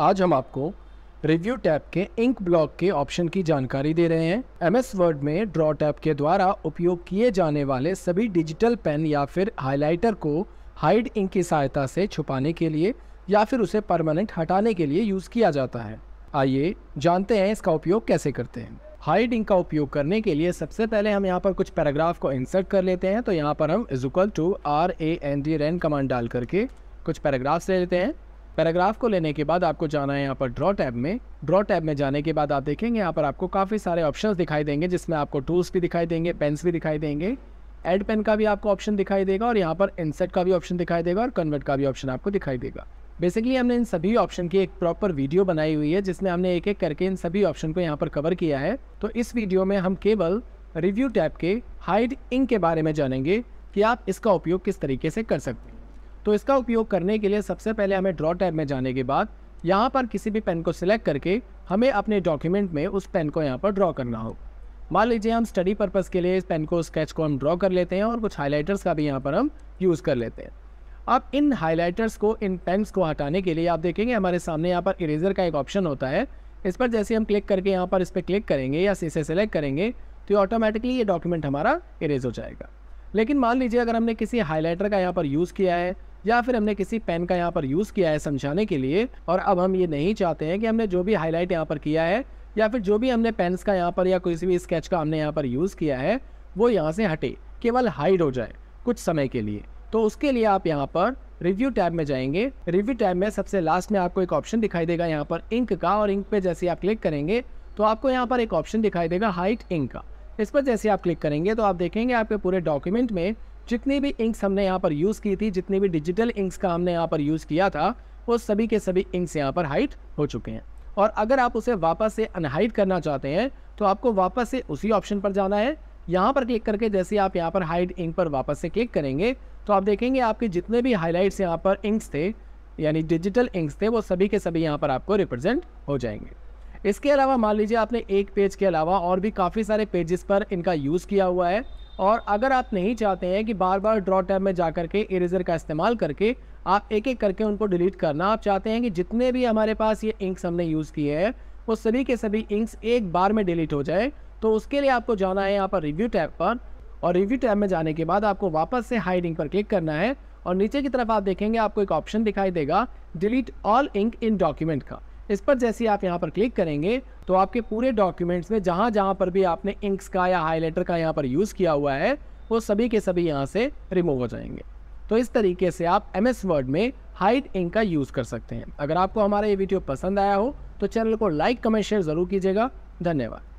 आज हम आपको रिव्यू टैब के इंक ब्लॉक के ऑप्शन की जानकारी दे रहे हैं एम एस वर्ड में ड्रॉ टैब के द्वारा उपयोग किए जाने वाले सभी डिजिटल पेन या फिर हाइलाइटर को हाइड इंक की सहायता से छुपाने के लिए या फिर उसे परमानेंट हटाने के लिए यूज़ किया जाता है आइए जानते हैं इसका उपयोग कैसे करते हैं हाइड इंक का उपयोग करने के लिए सबसे पहले हम यहाँ पर कुछ पैराग्राफ को इंसर्ट कर लेते हैं तो यहाँ पर हम equal to R A N D rand command डाल करके कुछ पैराग्राफ्स ले लेते हैं पैराग्राफ को लेने के बाद आपको जाना है यहाँ पर ड्रॉ टैब में ड्रॉ टैब में जाने के बाद आप देखेंगे यहाँ पर आपको काफ़ी सारे ऑप्शंस दिखाई देंगे जिसमें आपको टूल्स भी दिखाई देंगे पेन्स भी दिखाई देंगे एड पेन का भी आपको ऑप्शन दिखाई देगा और यहाँ पर इंसेट का भी ऑप्शन दिखाई देगा और कन्वर्ट का भी ऑप्शन आपको दिखाई देगा बेसिकली हमने इन सभी ऑप्शन की एक प्रॉपर वीडियो बनाई हुई है जिसमें हमने एक एक करके इन सभी ऑप्शन को यहाँ पर कवर किया है तो इस वीडियो में हम केवल रिव्यू टैब के हाइड इंक के बारे में जानेंगे कि आप इसका उपयोग किस तरीके से कर सकते हैं तो इसका उपयोग करने के लिए सबसे पहले हमें ड्रॉ टैब में जाने के बाद यहाँ पर किसी भी पेन को सिलेक्ट करके हमें अपने डॉक्यूमेंट में उस पेन को यहाँ पर ड्रॉ करना हो मान लीजिए हम स्टडी पर्पज़ के लिए इस पेन को स्केच को हम ड्रॉ कर लेते हैं और कुछ हाईलाइटर्स का भी यहाँ पर हम यूज़ कर लेते हैं अब इन हाईलाइटर्स को इन पेन्स को हटाने के लिए आप देखेंगे हमारे सामने यहाँ पर इरेजर का एक ऑप्शन होता है इस पर जैसे हम क्लिक करके यहाँ पर इस पर क्लिक करेंगे या इसे सेलेक्ट करेंगे तो ऑटोमेटिकली ये डॉक्यूमेंट हमारा इरेज हो जाएगा लेकिन मान लीजिए अगर हमने किसी हाईलाइटर का यहाँ पर यूज़ किया है या फिर हमने किसी पेन का यहाँ पर यूज़ किया है समझाने के लिए और अब हम ये नहीं चाहते हैं कि हमने जो भी हाईलाइट यहाँ पर किया है या फिर जो भी हमने पेन्स का यहाँ पर या किसी भी स्केच का हमने यहाँ पर यूज़ किया है वो यहाँ से हटे केवल हाइड हो जाए कुछ समय के लिए तो उसके लिए आप यहाँ पर रिव्यू टैब में जाएंगे रिव्यू टैब में सबसे लास्ट में आपको एक ऑप्शन दिखाई देगा यहाँ पर इंक का और इंक पे जैसे आप क्लिक करेंगे तो आपको यहाँ पर एक ऑप्शन दिखाई देगा हाइट इंक का इस पर जैसे आप क्लिक करेंगे तो आप देखेंगे आपके पूरे डॉक्यूमेंट में जितनी भी इंक्स हमने यहाँ पर यूज़ की थी जितनी भी डिजिटल इंक्स का हमने यहाँ पर यूज़ किया था वो सभी के सभी इंक्स यहाँ पर हाइट हो चुके हैं और अगर आप उसे वापस से अनहाइट करना चाहते हैं तो आपको वापस से उसी ऑप्शन पर जाना है यहाँ पर क्लिक करके जैसे आप यहाँ पर हाइट इंक पर वापस से क्लिक करेंगे तो आप देखेंगे आपके जितने भी हाईलाइट्स यहाँ पर इंक्स थे यानी डिजिटल इंक्स थे वो सभी के सभी यहाँ पर आपको रिप्रेजेंट हो जाएंगे इसके अलावा मान लीजिए आपने एक पेज के अलावा और भी काफ़ी सारे पेजेस पर इनका यूज़ किया हुआ है और अगर आप नहीं चाहते हैं कि बार बार ड्रॉ टैब में जा करके इरेजर का इस्तेमाल करके आप एक एक करके उनको डिलीट करना आप चाहते हैं कि जितने भी हमारे पास ये इंक्स हमने यूज़ किए हैं वो सभी के सभी इंक्स एक बार में डिलीट हो जाए तो उसके लिए आपको जाना है यहाँ पर रिव्यू टैब पर और रिव्यू टैब में जाने के बाद आपको वापस से इंक पर क्लिक करना है और नीचे की तरफ आप देखेंगे आपको एक ऑप्शन दिखाई देगा delete all ink in document का इस पर जैसे आप यहाँ पर क्लिक करेंगे तो आपके पूरे डॉक्यूमेंट्स में जहाँ जहाँ पर भी आपने इंक्स का या हाईलाइटर का यहाँ पर यूज़ किया हुआ है वो सभी के सभी यहाँ से रिमूव हो जाएंगे तो इस तरीके से आप एम एस वर्ड में हाइट इंक का यूज़ कर सकते हैं अगर आपको हमारा ये वीडियो पसंद आया हो तो चैनल को लाइक कमेंट शेयर ज़रूर कीजिएगा धन्यवाद